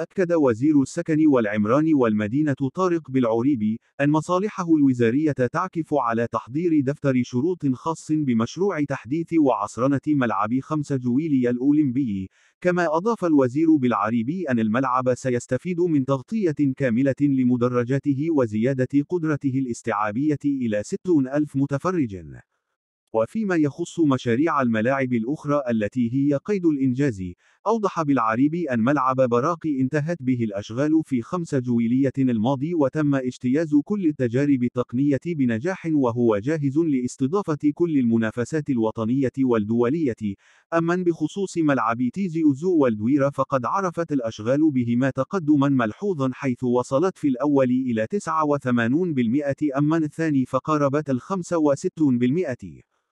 أكد وزير السكن والعمران والمدينة طارق بالعريبي أن مصالحه الوزارية تعكف على تحضير دفتر شروط خاص بمشروع تحديث وعصرنة ملعب خمسة جويلي الأولمبي، كما أضاف الوزير بالعريبي أن الملعب سيستفيد من تغطية كاملة لمدرجاته وزيادة قدرته الاستيعابية إلى 60 ألف متفرج. وفيما يخص مشاريع الملاعب الأخرى التي هي قيد الإنجاز، أوضح بالعريبي أن ملعب براقي انتهت به الأشغال في 5 جويلية الماضي وتم اجتياز كل التجارب التقنية بنجاح وهو جاهز لاستضافة كل المنافسات الوطنية والدولية، أما بخصوص ملعب تيزي أوزو والدويرة فقد عرفت الأشغال بهما تقدما ملحوظا حيث وصلت في الأول إلى 89% أما الثاني فقاربت ال 65%.